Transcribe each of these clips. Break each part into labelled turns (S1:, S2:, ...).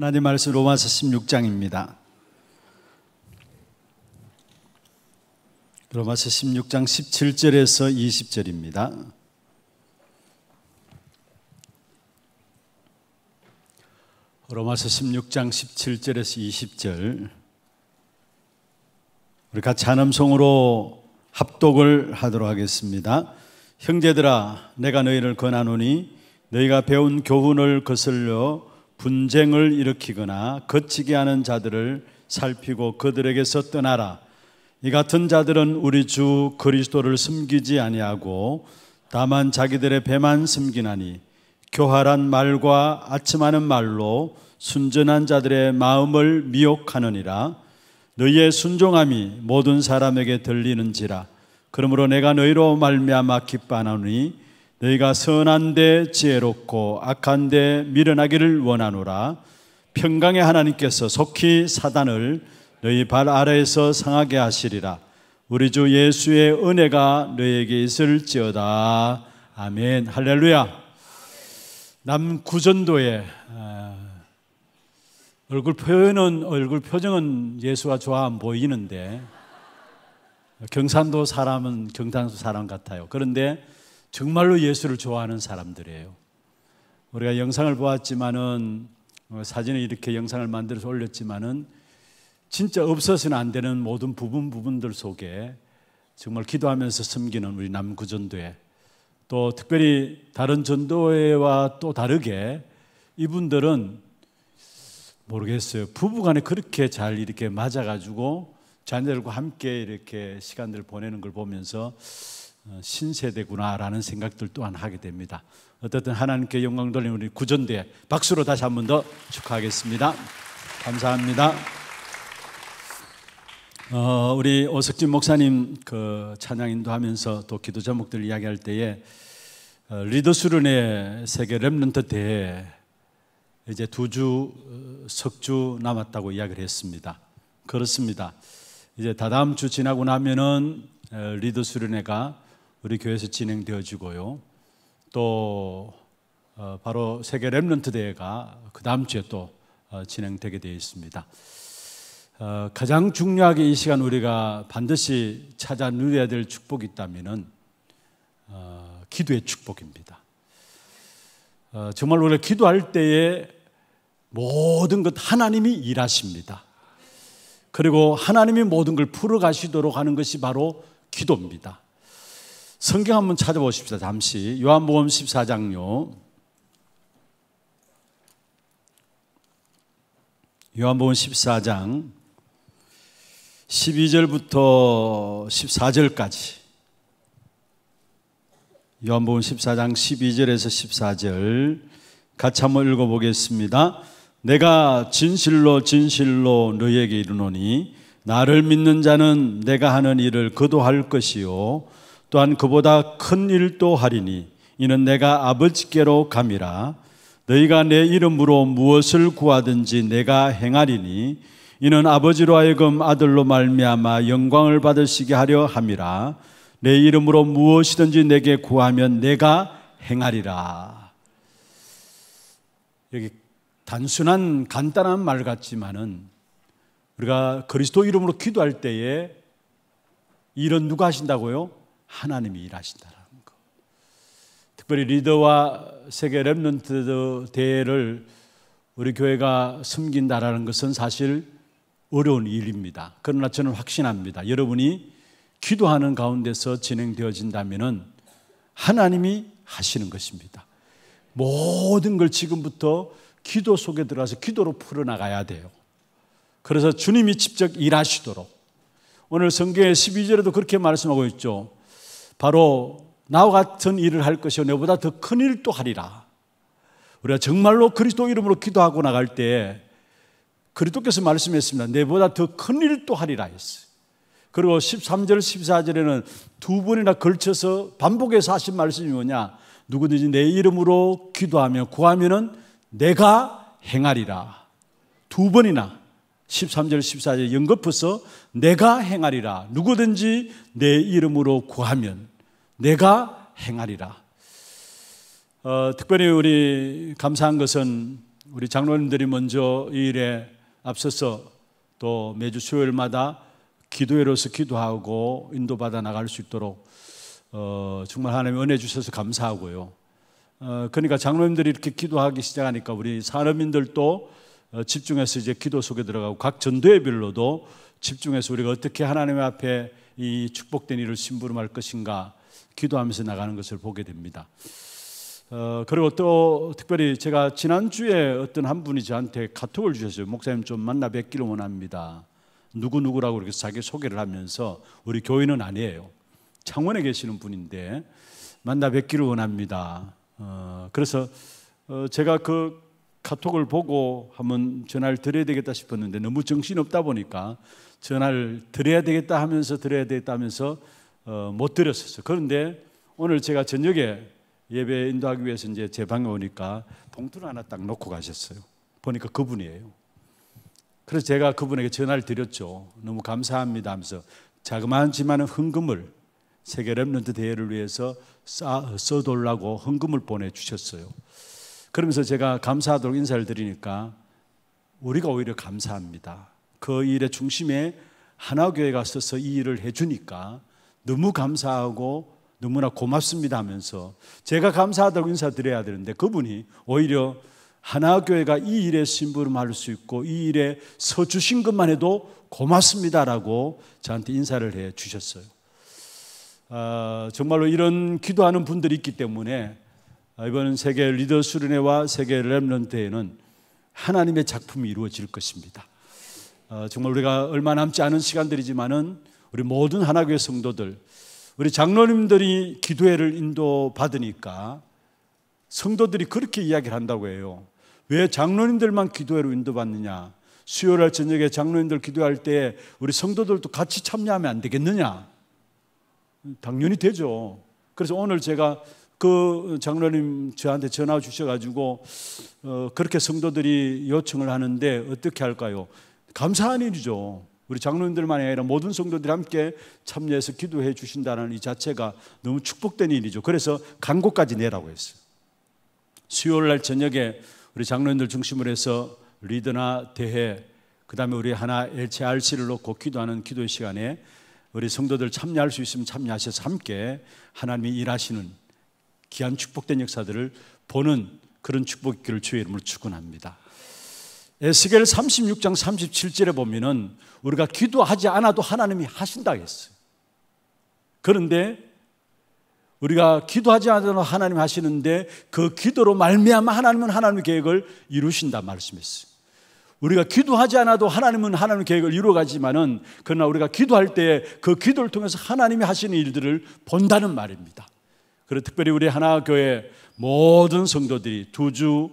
S1: 하나님 말씀 로마서 16장입니다. 로마서 16장 17절에서 20절입니다. 로마서 16장 17절에서 20절 우리 같이 한음성으로 합독을 하도록 하겠습니다. 형제들아 내가 너희를 권하노니 너희가 배운 교훈을 거슬려 분쟁을 일으키거나 거치게 하는 자들을 살피고 그들에게서 떠나라. 이 같은 자들은 우리 주 그리스도를 숨기지 아니하고 다만 자기들의 배만 숨기나니 교활한 말과 아침하는 말로 순전한 자들의 마음을 미혹하느니라 너희의 순종함이 모든 사람에게 들리는지라 그러므로 내가 너희로 말미암아 기뻐하노니 너희가 선한데 지혜롭고 악한데 미련하기를 원하노라. 평강의 하나님께서 속히 사단을 너희 발 아래에서 상하게 하시리라. 우리 주 예수의 은혜가 너희에게 있을지어다. 아멘. 할렐루야. 남구전도에 아, 얼굴 표현은 얼굴 표정은 예수와 좋아 보이는데 경산도 사람은 경산도 사람 같아요. 그런데 정말로 예수를 좋아하는 사람들이에요. 우리가 영상을 보았지만은 어, 사진에 이렇게 영상을 만들어서 올렸지만은 진짜 없어서는 안 되는 모든 부분 부분들 속에 정말 기도하면서 섬기는 우리 남구전도회 또 특별히 다른 전도회와 또 다르게 이분들은 모르겠어요. 부부간에 그렇게 잘 이렇게 맞아가지고 자녀들과 함께 이렇게 시간들을 보내는 걸 보면서 어, 신세대구나라는 생각들 또한 하게 됩니다. 어쨌든 하나님께 영광 돌린 우리 구전대 박수로 다시 한 번 더 축하하겠습니다. 감사합니다. 어, 우리 오석진 목사님 그 찬양인도 하면서 또 기도 제목들 이야기할 때에 어, 리더 수련회 세계 렘런트 대회 이제 두주 어, 석주 남았다고 이야기를 했습니다. 그렇습니다. 이제 다다음 주 지나고 나면은 어, 리더 수련회가 우리 교회에서 진행되어지고요. 또 어, 바로 세계 렘런트 대회가 그 다음 주에 또 어, 진행되게 되어 있습니다. 어, 가장 중요하게 이 시간 우리가 반드시 찾아 누려야 될 축복이 있다면은 어, 기도의 축복입니다. 어, 정말 우리가 기도할 때에 모든 것 하나님이 일하십니다. 그리고 하나님이 모든 걸 풀어가시도록 하는 것이 바로 기도입니다. 성경 한번 찾아보십시다. 잠시 요한복음 14장요. 요한복음 14장 12절부터 14절까지 요한복음 14장 12절에서 14절 같이 한번 읽어보겠습니다. 내가 진실로 진실로 너에게 이르노니 나를 믿는 자는 내가 하는 일을 그도 할 것이요 또한 그보다 큰 일도 하리니 이는 내가 아버지께로 감이라 너희가 내 이름으로 무엇을 구하든지 내가 행하리니 이는 아버지로 하여금 아들로 말미암아 영광을 받으시게 하려 함이라 내 이름으로 무엇이든지 내게 구하면 내가 행하리라 여기 단순한 간단한 말 같지만은 우리가 그리스도 이름으로 기도할 때에 이런 누가 하신다고요? 하나님이 일하신다라는 거. 특별히 리더와 세계 랩런트 대회를 우리 교회가 숨긴다라는 것은 사실 어려운 일입니다. 그러나 저는 확신합니다. 여러분이 기도하는 가운데서 진행되어진다면 하나님이 하시는 것입니다. 모든 걸 지금부터 기도 속에 들어가서 기도로 풀어나가야 돼요. 그래서 주님이 직접 일하시도록 오늘 성경의 12절에도 그렇게 말씀하고 있죠. 바로 나와 같은 일을 할 것이요 내보다 더 큰 일도 하리라. 우리가 정말로 그리스도 이름으로 기도하고 나갈 때 그리스도께서 말씀했습니다. 내보다 더 큰 일도 하리라 했어요. 그리고 13절, 14절에는 두 번이나 걸쳐서 반복해서 하신 말씀이 뭐냐? 누구든지 내 이름으로 기도하며 구하면은 내가 행하리라. 두 번이나 13절 14절 연거푸서 내가 행하리라 누구든지 내 이름으로 구하면 내가 행하리라 어, 특별히 우리 감사한 것은 우리 장로님들이 먼저 이 일에 앞서서 또 매주 수요일마다 기도회로서 기도하고 인도받아 나갈 수 있도록 어, 정말 하나님 은혜 주셔서 감사하고요 어, 그러니까 장로님들이 이렇게 기도하기 시작하니까 우리 산업인들도 어, 집중해서 이제 기도 속에 들어가고 각 전도회별로도 집중해서 우리가 어떻게 하나님 앞에 이 축복된 일을 심부름할 것인가 기도하면서 나가는 것을 보게 됩니다. 어, 그리고 또 특별히 제가 지난주에 어떤 한 분이 저한테 카톡을 주셨어요. 목사님 좀 만나 뵙기를 원합니다. 누구누구라고 이렇게 자기 소개를 하면서 우리 교인은 아니에요. 창원에 계시는 분인데 만나 뵙기를 원합니다. 어, 그래서 어, 제가 그 카톡을 보고 한번 전화를 드려야 되겠다 싶었는데 너무 정신없다 보니까 전화를 드려야 되겠다 하면서 드려야 되겠다 하면서 어, 못 드렸었어요. 그런데 오늘 제가 저녁에 예배 인도하기 위해서 이제 제 방에 오니까 봉투를 하나 딱 놓고 가셨어요. 보니까 그분이에요. 그래서 제가 그분에게 전화를 드렸죠. 너무 감사합니다 하면서 자그마한지만은 헌금을 세계 랩런트 대회를 위해서 쏴, 써돌라고 헌금을 보내주셨어요. 그러면서 제가 감사하도록 인사를 드리니까 우리가 오히려 감사합니다. 그 일의 중심에 하나교회가 서서 이 일을 해주니까 너무 감사하고 너무나 고맙습니다 하면서 제가 감사하다고 인사드려야 되는데 그분이 오히려 하나교회가 이 일에 심부름할 수 있고 이 일에 서 주신 것만 해도 고맙습니다라고 저한테 인사를 해 주셨어요. 아, 정말로 이런 기도하는 분들이 있기 때문에 아, 이번 세계 리더 수련회와 세계 랩런트에는 하나님의 작품이 이루어질 것입니다. 아, 정말 우리가 얼마 남지 않은 시간들이지만은 우리 모든 하나교회 성도들, 우리 장로님들이 기도회를 인도받으니까 성도들이 그렇게 이야기를 한다고 해요. 왜 장로님들만 기도회로 인도받느냐? 수요일 저녁에 장로님들 기도할 때 우리 성도들도 같이 참여하면 안 되겠느냐? 당연히 되죠. 그래서 오늘 제가 그 장로님 저한테 전화 주셔가지고 어, 그렇게 성도들이 요청을 하는데 어떻게 할까요? 감사한 일이죠. 우리 장로님들만이 아니라 모든 성도들이 함께 참여해서 기도해 주신다는 이 자체가 너무 축복된 일이죠. 그래서 광고까지 내라고 했어요. 수요일 날 저녁에 우리 장로님들 중심으로 해서 리더나 대회, 그 다음에 우리 하나 LCRC를 놓고 기도하는 기도 시간에 우리 성도들 참여할 수 있으면 참여하셔서 함께 하나님이 일하시는 귀한 축복된 역사들을 보는 그런 축복의 길을 주의 이름으로 축원합니다. 에스겔 36장 37절에 보면은 우리가 기도하지 않아도 하나님이 하신다 했어요. 그런데 우리가 기도하지 않아도 하나님 하시는데 그 기도로 말미암아 하나님은 하나님의 계획을 이루신다 말씀했어요. 우리가 기도하지 않아도 하나님은 하나님의 계획을 이루어가지만은 그러나 우리가 기도할 때 그 기도를 통해서 하나님이 하시는 일들을 본다는 말입니다. 그리고 특별히 우리 하나교회 모든 성도들이 두 주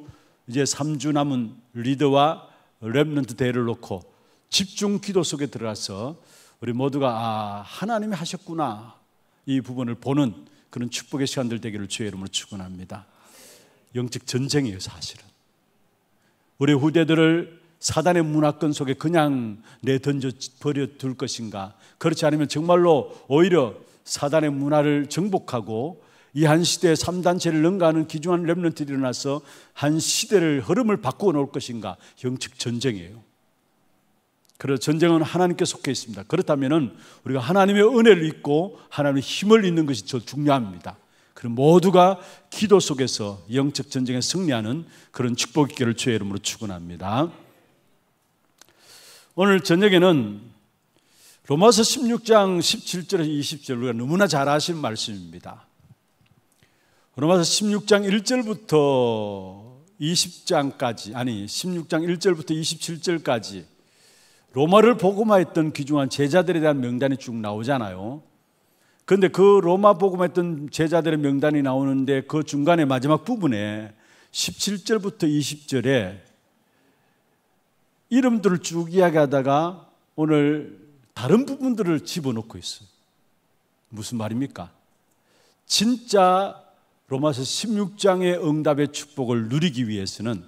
S1: 이제 3주 남은 리더와 랩런트 대회를 놓고 집중 기도 속에 들어가서 우리 모두가 아 하나님이 하셨구나 이 부분을 보는 그런 축복의 시간들 되기를 주의 이름으로 축원합니다. 영적 전쟁이에요 사실은. 우리 후대들을 사단의 문화권 속에 그냥 내던져 버려 둘 것인가? 그렇지 않으면 정말로 오히려 사단의 문화를 정복하고 이한 시대에 3단체를 능가하는 기중한 랩런트들이 일어나서 한 시대를 흐름을 바꾸어 놓을 것인가? 형측 전쟁이에요. 그래서 전쟁은 하나님께 속해 있습니다. 그렇다면 우리가 하나님의 은혜를 잊고 하나님의 힘을 잊는 것이 더 중요합니다. 그럼 모두가 기도 속에서 영적 전쟁에 승리하는 그런 축복 있기를 주의 이름으로 축원합니다. 오늘 저녁에는 로마서 16장 17절에서 20절 우리가 너무나 잘 아시는 말씀입니다. 로마서 16장 1절부터 20장까지 아니 16장 1절부터 27절까지 로마를 복음화했던 귀중한 제자들에 대한 명단이 쭉 나오잖아요. 그런데그 로마 복음했던 제자들의 명단이 나오는데 그 중간에 마지막 부분에 17절부터 20절에 이름들을 쭉 이야기하다가 오늘 다른 부분들을 집어넣고 있어요. 무슨 말입니까? 진짜 로마서 16장의 응답의 축복을 누리기 위해서는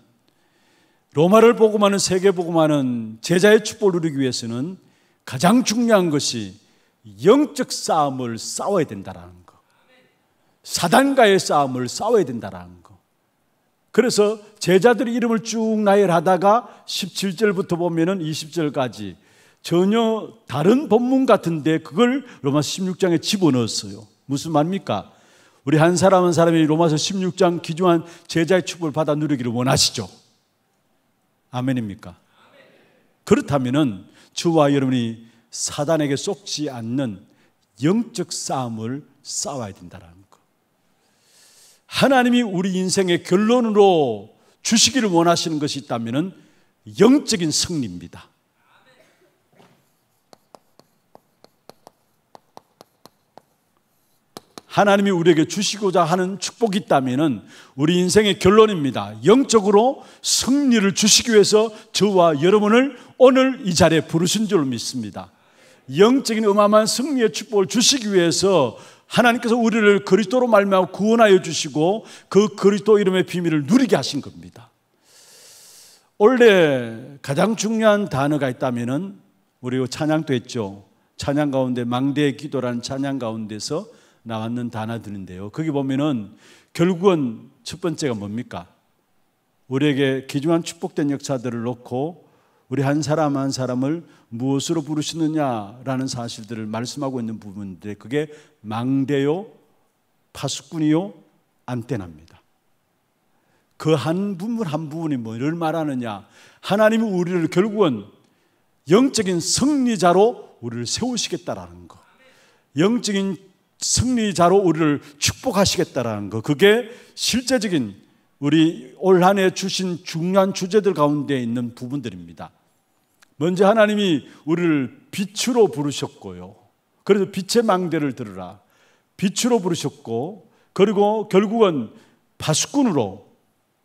S1: 로마를 복음하는 세계 복음하는 제자의 축복을 누리기 위해서는 가장 중요한 것이 영적 싸움을 싸워야 된다라는 거. 사단과의 싸움을 싸워야 된다라는 거. 그래서 제자들의 이름을 쭉 나열하다가 17절부터 보면은 20절까지 전혀 다른 본문 같은데 그걸 로마 16장에 집어넣었어요. 무슨 말입니까? 우리 한 사람 한 사람이 로마서 16장 기중한 제자의 축복을 받아 누리기를 원하시죠. 아멘입니까? 그렇다면 주와 여러분이 사단에게 쏟지 않는 영적 싸움을 싸워야 된다는 거. 하나님이 우리 인생의 결론으로 주시기를 원하시는 것이 있다면 영적인 승리입니다. 하나님이 우리에게 주시고자 하는 축복이 있다면 우리 인생의 결론입니다. 영적으로 승리를 주시기 위해서 저와 여러분을 오늘 이 자리에 부르신 줄 믿습니다. 영적인 음함한 승리의 축복을 주시기 위해서 하나님께서 우리를 그리스도로 말미암아 구원하여 주시고 그 그리스도 이름의 비밀을 누리게 하신 겁니다. 원래 가장 중요한 단어가 있다면은 우리 찬양도 했죠. 찬양 가운데 망대의 기도라는 찬양 가운데서 나왔는 단어들인데요. 거기 보면은 결국은 첫 번째가 뭡니까? 우리에게 귀중한 축복된 역사들을 놓고 우리 한 사람 한 사람을 무엇으로 부르시느냐라는 사실들을 말씀하고 있는 부분인데 그게 망대요, 파수꾼이요, 안테나입니다. 그 한 부분 한 부분이 뭐를 말하느냐? 하나님이 우리를 결국은 영적인 승리자로 우리를 세우시겠다라는 것. 영적인 승리자로 우리를 축복하시겠다라는 거. 그게 실제적인 우리 올한해 주신 중요한 주제들 가운데 있는 부분들입니다. 먼저 하나님이 우리를 빛으로 부르셨고요. 그래서 빛의 망대를 들으라. 빛으로 부르셨고, 그리고 결국은 파수꾼으로,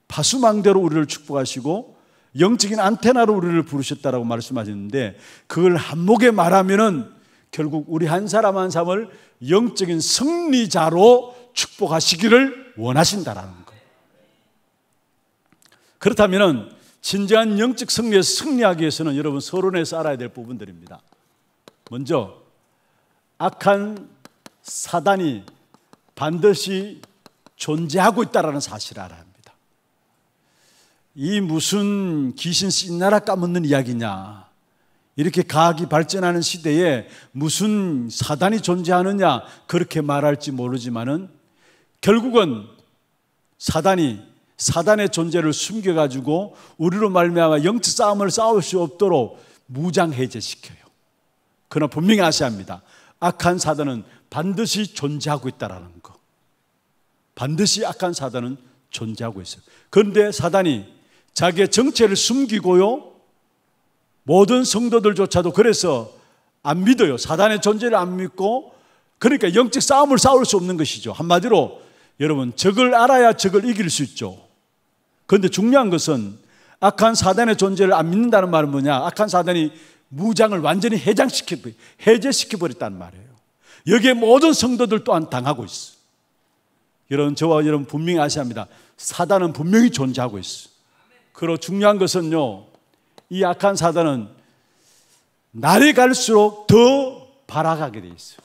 S1: 파수망대로 우리를 축복하시고, 영적인 안테나로 우리를 부르셨다라고 말씀하셨는데, 그걸 한목에 말하면은 결국 우리 한 사람 한 사람을 영적인 승리자로 축복하시기를 원하신다라는 거예요. 그렇다면 진정한 영적 승리에서 승리하기 위해서는 여러분 서론에서 알아야 될 부분들입니다. 먼저 악한 사단이 반드시 존재하고 있다라는 사실을 알아야 합니다. 이 무슨 귀신 씨나라 까먹는 이야기냐? 이렇게 과학이 발전하는 시대에 무슨 사단이 존재하느냐 그렇게 말할지 모르지만은 결국은 사단이 사단의 존재를 숨겨 가지고 우리로 말미암아 영적 싸움을 싸울 수 없도록 무장 해제시켜요. 그러나 분명히 아셔야 합니다. 악한 사단은 반드시 존재하고 있다라는 거. 반드시 악한 사단은 존재하고 있어요. 그런데 사단이 자기의 정체를 숨기고요. 모든 성도들조차도 그래서 안 믿어요. 사단의 존재를 안 믿고 그러니까 영적 싸움을 싸울 수 없는 것이죠. 한마디로 여러분 적을 알아야 적을 이길 수 있죠. 그런데 중요한 것은 악한 사단의 존재를 안 믿는다는 말은 뭐냐? 악한 사단이 무장을 완전히 해장시켜 해제시켜버렸다는 말이에요. 여기에 모든 성도들 또한 당하고 있어. 여러분 저와 여러분 분명히 아시야 합니다. 사단은 분명히 존재하고 있어. 그러고 중요한 것은요. 이 악한 사단은 날이 갈수록 더바라하게돼 있어요.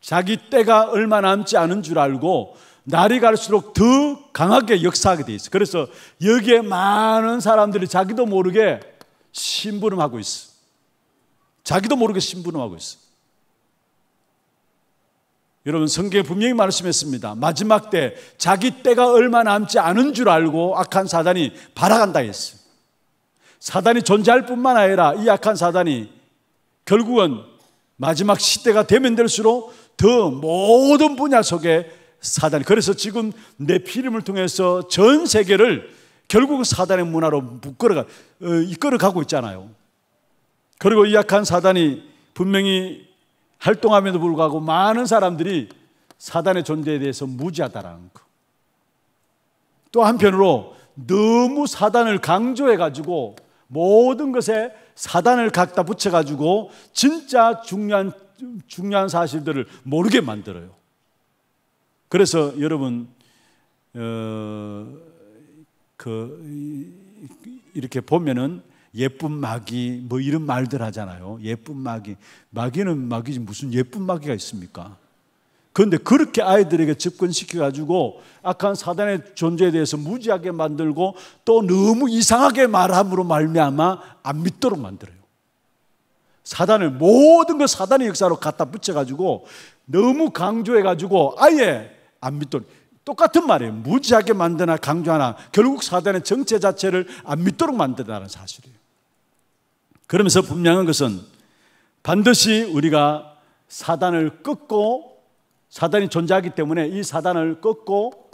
S1: 자기 때가 얼마 남지 않은 줄 알고 날이 갈수록 더 강하게 역사하게 돼 있어. 그래서 여기에 많은 사람들이 자기도 모르게 심부름하고 있어. 자기도 모르게 심부름하고 있어. 여러분 성경에 분명히 말씀했습니다. 마지막 때 자기 때가 얼마 남지 않은 줄 알고 악한 사단이 발아간다 했어요. 사단이 존재할 뿐만 아니라 이 약한 사단이 결국은 마지막 시대가 되면 될수록 더 모든 분야 속에 사단이 그래서 지금 내 피림을 통해서 전 세계를 결국 은 사단의 문화로 이끌어가, 어, 이끌어가고 있잖아요. 그리고 이 약한 사단이 분명히 활동함에도 불구하고 많은 사람들이 사단의 존재에 대해서 무지하다라는 것. 또 한편으로 너무 사단을 강조해가지고 모든 것에 사단을 갖다 붙여가지고 진짜 중요한, 중요한 사실들을 모르게 만들어요. 그래서 여러분, 어, 그, 이렇게 보면은 예쁜 마귀 뭐 이런 말들 하잖아요. 예쁜 마귀. 마귀는 마귀지 무슨 예쁜 마귀가 있습니까? 그런데 그렇게 아이들에게 접근시켜가지고 악한 사단의 존재에 대해서 무지하게 만들고 또 너무 이상하게 말함으로 말미암아 안 믿도록 만들어요. 사단을 모든 걸 사단의 역사로 갖다 붙여가지고 너무 강조해가지고 아예 안 믿도록 똑같은 말이에요. 무지하게 만드나 강조하나 결국 사단의 정체 자체를 안 믿도록 만든다는 사실이에요. 그러면서 분명한 것은 반드시 우리가 사단을 끊고 사단이 존재하기 때문에 이 사단을 꺾고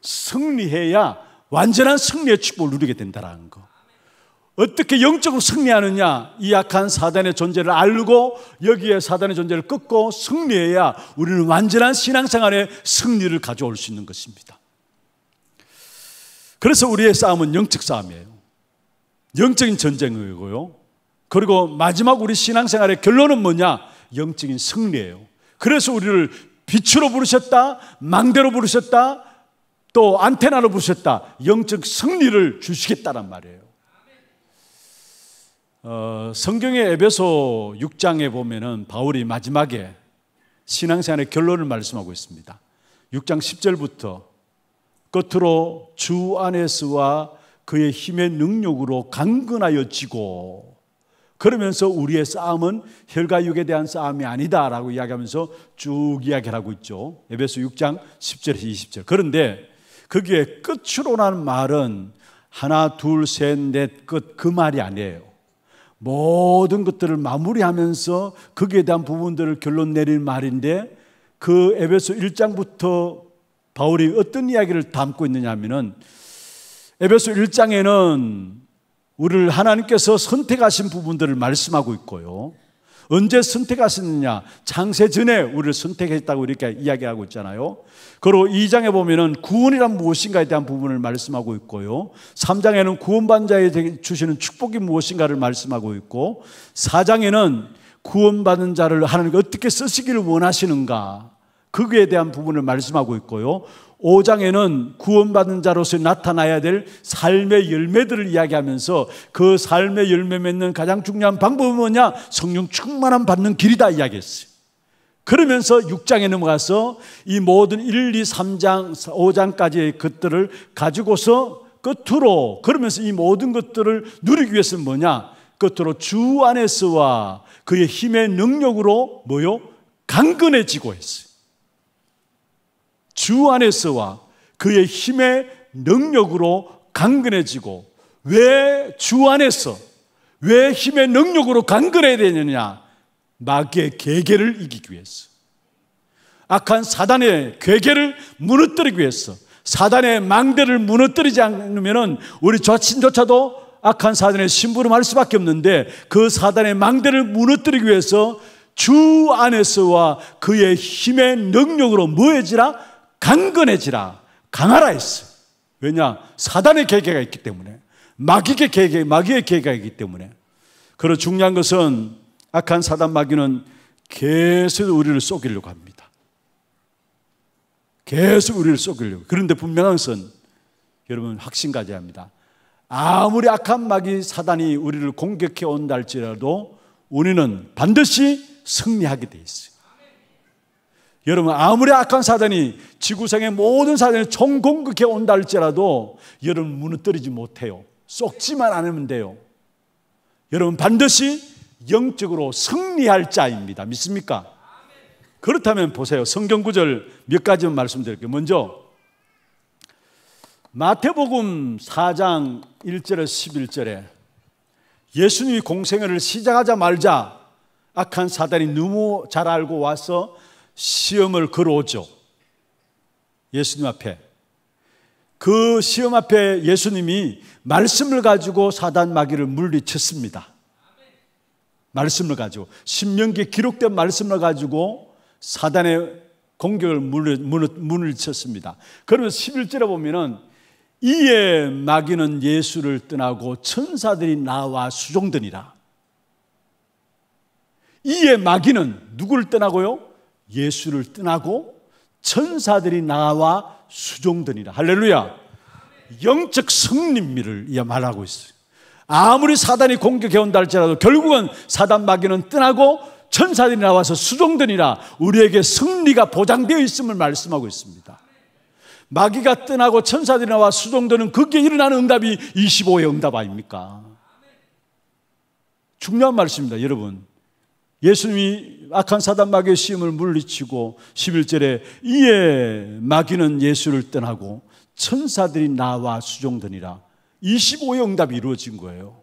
S1: 승리해야 완전한 승리의 축복을 누리게 된다는 거. 어떻게 영적으로 승리하느냐? 이 약한 사단의 존재를 알고 여기에 사단의 존재를 꺾고 승리해야 우리는 완전한 신앙생활의 승리를 가져올 수 있는 것입니다. 그래서 우리의 싸움은 영적 싸움이에요. 영적인 전쟁이고요. 그리고 마지막 우리 신앙생활의 결론은 뭐냐? 영적인 승리예요. 그래서 우리를 빛으로 부르셨다, 망대로 부르셨다, 또 안테나로 부르셨다, 영적 승리를 주시겠다란 말이에요. 어, 성경의 에베소 6장에 보면은 바울이 마지막에 신앙생활의 결론을 말씀하고 있습니다. 6장 10절부터 끝으로 주 안에서와 그의 힘의 능력으로 강건하여 지고 그러면서 우리의 싸움은 혈과 육에 대한 싸움이 아니다라고 이야기하면서 쭉 이야기를 하고 있죠. 에베소 6장 10절에서 20절. 그런데 거기에 그 끝으로라 말은 하나, 둘, 셋, 넷, 끝 그 말이 아니에요. 모든 것들을 마무리하면서 거기에 대한 부분들을 결론 내릴 말인데 그 에베소 1장부터 바울이 어떤 이야기를 담고 있느냐 하면은 에베소 1장에는 우리를 하나님께서 선택하신 부분들을 말씀하고 있고요. 언제 선택하셨느냐? 창세 전에 우리를 선택했다고 이렇게 이야기하고 있잖아요. 그리고 2장에 보면은 구원이란 무엇인가에 대한 부분을 말씀하고 있고요. 3장에는 구원받 자에 주시는 축복이 무엇인가를 말씀하고 있고 4장에는 구원받은 자를 하나님께 어떻게 쓰시기를 원하시는가? 그거에 대한 부분을 말씀하고 있고요. 5장에는 구원받은 자로서 나타나야 될 삶의 열매들을 이야기하면서 그 삶의 열매 맺는 가장 중요한 방법은 뭐냐? 성령 충만함 받는 길이다 이야기했어요. 그러면서 6장에 넘어가서 이 모든 1, 2, 3장, 5장까지의 것들을 가지고서 끝으로 그러면서 이 모든 것들을 누리기 위해서는 뭐냐? 끝으로 주 안에서와 그의 힘의 능력으로 뭐요? 강건해지고 했어요. 주 안에서와 그의 힘의 능력으로 강건해지고 왜 주 안에서 왜 힘의 능력으로 강건해야 되느냐? 마귀의 계계를 이기기 위해서. 악한 사단의 괴계를 무너뜨리기 위해서. 사단의 망대를 무너뜨리지 않으면 우리 자신조차도 악한 사단의 심부름할 수밖에 없는데 그 사단의 망대를 무너뜨리기 위해서 주 안에서와 그의 힘의 능력으로 뭐해지라? 강건해지라, 강하라 했어요. 왜냐? 사단의 계계가 있기 때문에. 마귀의 계계, 마귀의 계계가 있기 때문에. 그러 중요한 것은 악한 사단 마귀는 계속 우리를 속이려고 합니다. 계속 우리를 속이려고. 그런데 분명한 것은 여러분 확신 가져야 합니다. 아무리 악한 마귀 사단이 우리를 공격해 온다 할지라도 우리는 반드시 승리하게 돼 있어요. 여러분 아무리 악한 사단이 지구상의 모든 사단이 총공격해 온다 할지라도 여러분 무너뜨리지 못해요. 쏟지만 않으면 돼요. 여러분 반드시 영적으로 승리할 자입니다. 믿습니까? 그렇다면 보세요. 성경 구절 몇 가지만 말씀드릴게요. 먼저 마태복음 4장 1절에 서 11절에 예수님이 공생애를 시작하자 말자 악한 사단이 너무 잘 알고 와서 시험을 걸어오죠. 예수님 앞에. 그 시험 앞에 예수님이 말씀을 가지고 사단 마귀를 물리쳤습니다. 말씀을 가지고 신명기 기록된 말씀을 가지고 사단의 공격을 무너쳤습니다. 그러면 11절에 보면은 이에 마귀는 예수를 떠나고 천사들이 나와 수종되니라. 이에 마귀는 누구를 떠나고요? 예수를 떠나고 천사들이 나와 수종되니라. 할렐루야. 영적 승리를 말하고 있어요. 아무리 사단이 공격해 온다 할지라도 결국은 사단 마귀는 떠나고 천사들이 나와서 수종되니라 우리에게 승리가 보장되어 있음을 말씀하고 있습니다. 마귀가 떠나고 천사들이 나와 수종되는 그게 일어나는 응답이 25의 응답 아닙니까? 중요한 말씀입니다, 여러분. 예수님이 악한 사단 마귀의 시임을 물리치고 11절에 이에 마귀는 예수를 떠나고 천사들이 나와 수종되니라 25의 응답이 이루어진 거예요.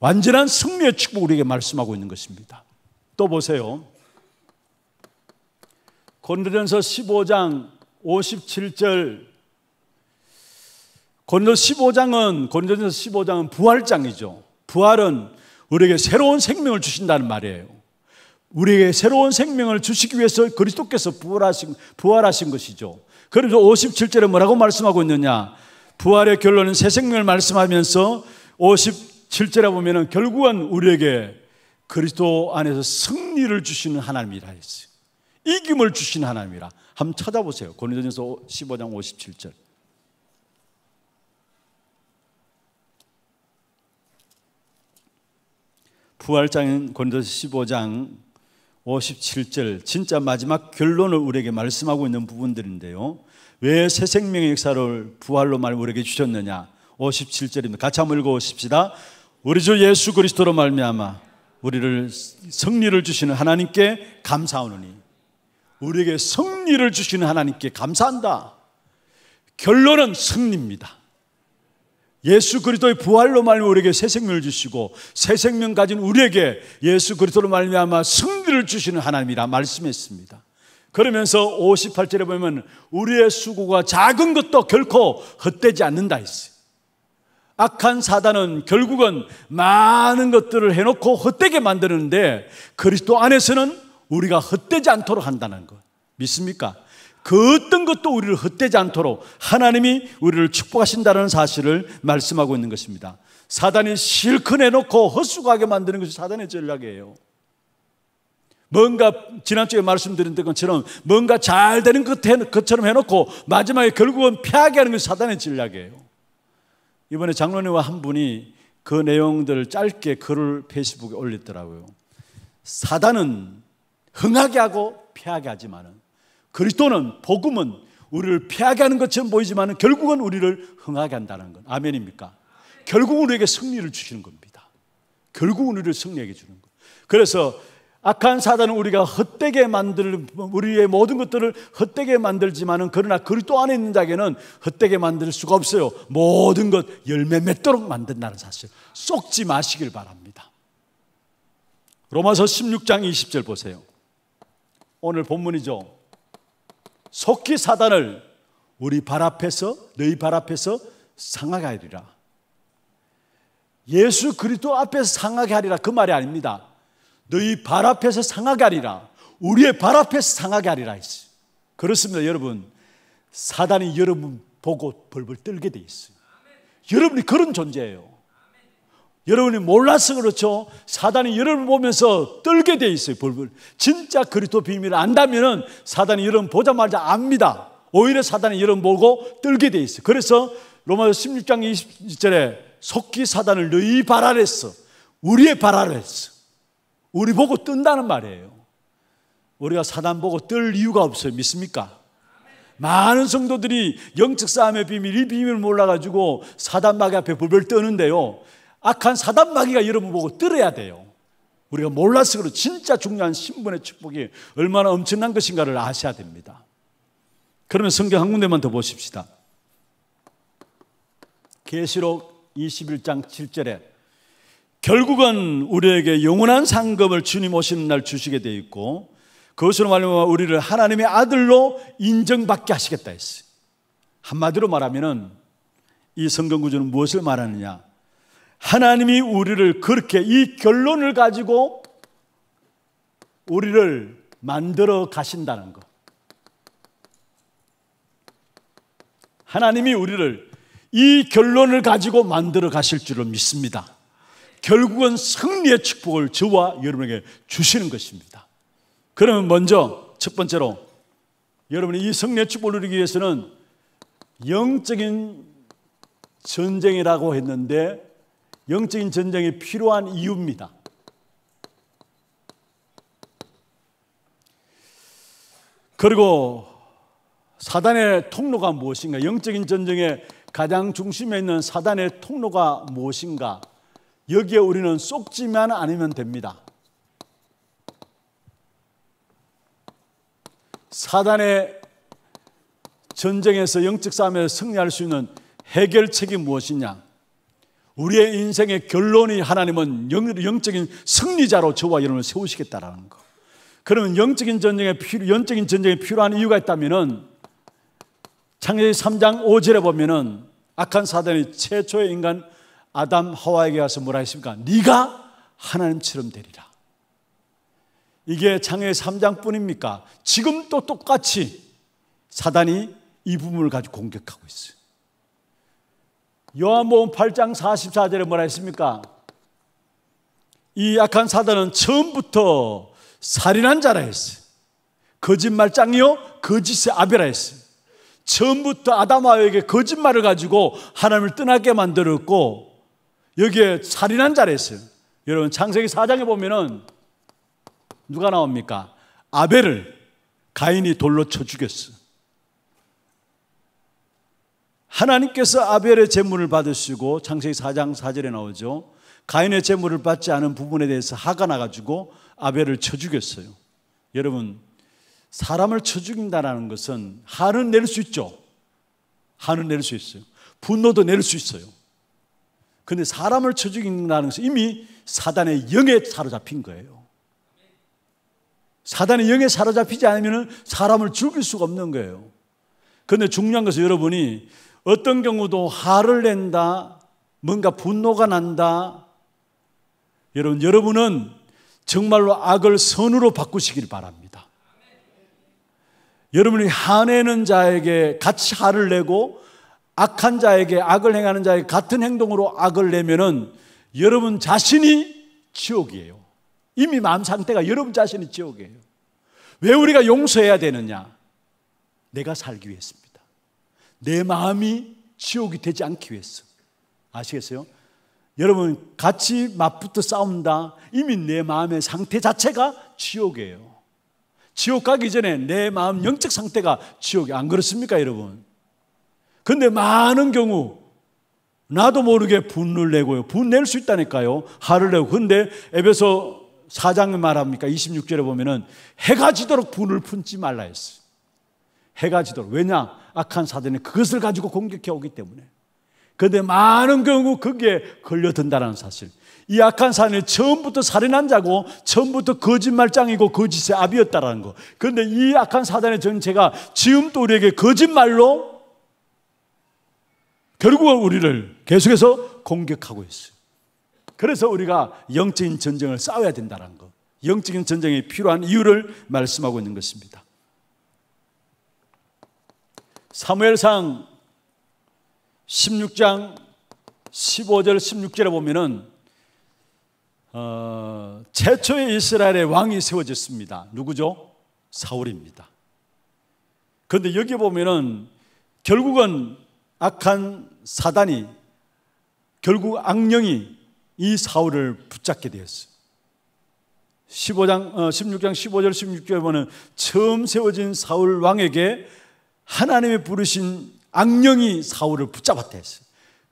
S1: 완전한 승리의 축복 을 우리에게 말씀하고 있는 것입니다. 또 보세요. 고린도전서 15장 57절 고린도 15장은 고린전서 15장은 부활장이죠. 부활은 우리에게 새로운 생명을 주신다는 말이에요. 우리에게 새로운 생명을 주시기 위해서 그리스도께서 부활하신, 부활하신 것이죠. 그래서 57절에 뭐라고 말씀하고 있느냐? 부활의 결론은 새 생명을 말씀하면서 57절에 보면은 결국은 우리에게 그리스도 안에서 승리를 주시는 하나님이라 했어요. 이김을 주신 하나님이라. 한번 찾아보세요. 고린도전서 15장 57절. 부활장인 권도서 15장 57절 진짜 마지막 결론을 우리에게 말씀하고 있는 부분들인데요. 왜 새 생명의 역사를 부활로 말 우리에게 주셨느냐? 57절입니다. 같이 한번 읽어 보십시다. 우리 주 예수 그리스도로 말미암아 우리를 승리를 주시는 하나님께 감사하노니 우리에게 승리를 주시는 하나님께 감사한다. 결론은 승리입니다. 예수 그리스도의 부활로 말미암아 우리에게 새 생명을 주시고 새 생명 가진 우리에게 예수 그리스도로 말미암아 승리를 주시는 하나님이라 말씀했습니다. 그러면서 58절에 보면 우리의 수고가 작은 것도 결코 헛되지 않는다 했어요. 악한 사단은 결국은 많은 것들을 해놓고 헛되게 만드는데 그리스도 안에서는 우리가 헛되지 않도록 한다는 것. 믿습니까? 그 어떤 것도 우리를 헛되지 않도록 하나님이 우리를 축복하신다는 사실을 말씀하고 있는 것입니다. 사단이 실컷 내놓고 헛수고하게 만드는 것이 사단의 전략이에요. 뭔가 지난주에 말씀드린 것처럼 뭔가 잘 되는 것처럼 해놓고 마지막에 결국은 패하게 하는 것이 사단의 전략이에요. 이번에 장로님과 한 분이 그 내용들을 짧게 글을 페이스북에 올렸더라고요. 사단은 흥하게 하고 패하게 하지만은 그리스도는 복음은 우리를 피하게 하는 것처럼 보이지만 결국은 우리를 흥하게 한다는 것. 아멘입니까? 결국 우리에게 승리를 주시는 겁니다. 결국 우리를 승리하게 주는 거. 그래서 악한 사단은 우리가 헛되게 만들 우리의 모든 것들을 헛되게 만들지만은 그러나 그리스도 안에 있는 자에게는 헛되게 만들 수가 없어요. 모든 것 열매 맺도록 만든다는 사실 속지 마시길 바랍니다. 로마서 16장 20절 보세요. 오늘 본문이죠. 속히 사단을 우리 발 앞에서 너희 발 앞에서 상하게 하리라. 예수 그리스도 앞에서 상하게 하리라 그 말이 아닙니다. 너희 발 앞에서 상하게 하리라. 우리의 발 앞에서 상하게 하리라 했어 그렇습니다, 여러분. 사단이 여러분 보고 벌벌 떨게 돼 있어요. 여러분이 그런 존재예요. 여러분이 몰라서 그렇죠. 사단이 여러분 보면서 떨게 돼 있어요. 벌벌. 진짜 그리스도 비밀을 안다면은 사단이 여러분 보자마자 압니다. 오히려 사단이 여러분 보고 떨게 돼 있어요. 그래서 로마서 16장 20절에 속기 사단을 너희 바라랬어 우리의 바라랬어 우리 보고 뜬다는 말이에요. 우리가 사단 보고 뜰 이유가 없어요. 믿습니까? 많은 성도들이 영적 싸움의 비밀, 이 비밀을 몰라가지고 사단마귀 앞에 불벌 떠는데요 악한 사단 마귀가 여러분 보고 들어야 돼요. 우리가 몰라서 그렇 진짜 중요한 신분의 축복이 얼마나 엄청난 것인가를 아셔야 됩니다. 그러면 성경 한 군데만 더 보십시다. 계시록 21장 7절에 결국은 우리에게 영원한 상금을 주님 오시는 날 주시게 돼 있고 그것으로 말하면 우리를 하나님의 아들로 인정받게 하시겠다 했어요. 한마디로 말하면이 성경 구조는 무엇을 말하느냐? 하나님이 우리를 그렇게 이 결론을 가지고 우리를 만들어 가신다는 것. 하나님이 우리를 이 결론을 가지고 만들어 가실 줄을 믿습니다. 결국은 승리의 축복을 저와 여러분에게 주시는 것입니다. 그러면 먼저 첫 번째로 여러분이 이 승리의 축복을 누리기 위해서는 영적인 전쟁이라고 했는데 영적인 전쟁이 필요한 이유입니다. 그리고 사단의 통로가 무엇인가? 영적인 전쟁의 가장 중심에 있는 사단의 통로가 무엇인가? 여기에 우리는 쏙지만 않으면 됩니다. 사단의 전쟁에서 영적 싸움에서 승리할 수 있는 해결책이 무엇이냐? 우리의 인생의 결론이 하나님은 영, 적인 승리자로 저와 여러분을 세우시겠다라는 거. 그러면 영적인 전쟁에 필요, 영적인 전쟁에 필요한 이유가 있다면 창세기 3장 5절에 보면은 악한 사단이 최초의 인간 아담 하와에게 가서 뭐라 했습니까? 네가 하나님처럼 되리라. 이게 창세 3장뿐입니까? 지금도 똑같이 사단이 이 부분을 가지고 공격하고 있어요. 요한복음 8장 44절에 뭐라 했습니까? 이 약한 사단은 처음부터 살인한 자라 했어요. 거짓말장이요, 거짓의 아비라 했어요. 처음부터 아담아에게 거짓말을 가지고 하나님을 떠나게 만들었고 여기에 살인한 자라 했어요. 여러분 창세기 4장에 보면은 누가 나옵니까? 아벨을 가인이 돌로 쳐 죽였어. 하나님께서 아벨의 제물을 받으시고 창세기 4장 4절에 나오죠. 가인의 제물을 받지 않은 부분에 대해서 화가 나가지고 아벨을 쳐 죽였어요. 여러분 사람을 쳐 죽인다라는 것은 한은 낼수 있죠. 한은 낼수 있어요. 분노도 낼 수 있어요. 근데 사람을 쳐 죽인다는 것은 이미 사단의 영에 사로잡힌 거예요. 사단의 영에 사로잡히지 않으면 사람을 죽일 수가 없는 거예요. 근데 중요한 것은 여러분이 어떤 경우도 화를 낸다, 뭔가 분노가 난다. 여러분, 여러분은 정말로 악을 선으로 바꾸시길 바랍니다. 여러분이 화내는 자에게 같이 화를 내고 악한 자에게 악을 행하는 자에게 같은 행동으로 악을 내면은 여러분 자신이 지옥이에요. 이미 마음 상태가 여러분 자신이 지옥이에요. 왜 우리가 용서해야 되느냐? 내가 살기 위해서입니다. 내 마음이 지옥이 되지 않기 위해서. 아시겠어요? 여러분, 같이 맞붙어 싸운다. 이미 내 마음의 상태 자체가 지옥이에요. 지옥 가기 전에 내 마음 영적 상태가 지옥이 안 그렇습니까, 여러분? 근데 많은 경우 나도 모르게 분을 내고요. 분 낼 수 있다니까요. 화를 내고. 근데 에베소 사장이 말합니까? 26절에 보면은 해가 지도록 분을 품지 말라 했어요. 해가 지도록. 왜냐? 악한 사단이 그것을 가지고 공격해 오기 때문에. 그런데 많은 경우 거기에 걸려든다는 사실. 이 악한 사는 단 처음부터 살인한 자고 처음부터 거짓말장이고 거짓의 압이었다라는 거. 그런데 이 악한 사단의 전체가 지금도 우리에게 거짓말로 결국은 우리를 계속해서 공격하고 있어요. 그래서 우리가 영적인 전쟁을 싸워야 된다는 거. 영적인 전쟁이 필요한 이유를 말씀하고 있는 것입니다. 사무엘상 16장 15절 16절에 보면은 어, 최초의 이스라엘의 왕이 세워졌습니다. 누구죠? 사울입니다. 그런데 여기 보면은 결국은 악한 사단이 결국 악령이 이 사울을 붙잡게 되었어요. 15장, 어, 16장 15절 16절에 보면 처음 세워진 사울 왕에게 하나님의 부르신 악령이 사울을 붙잡았다 했어요.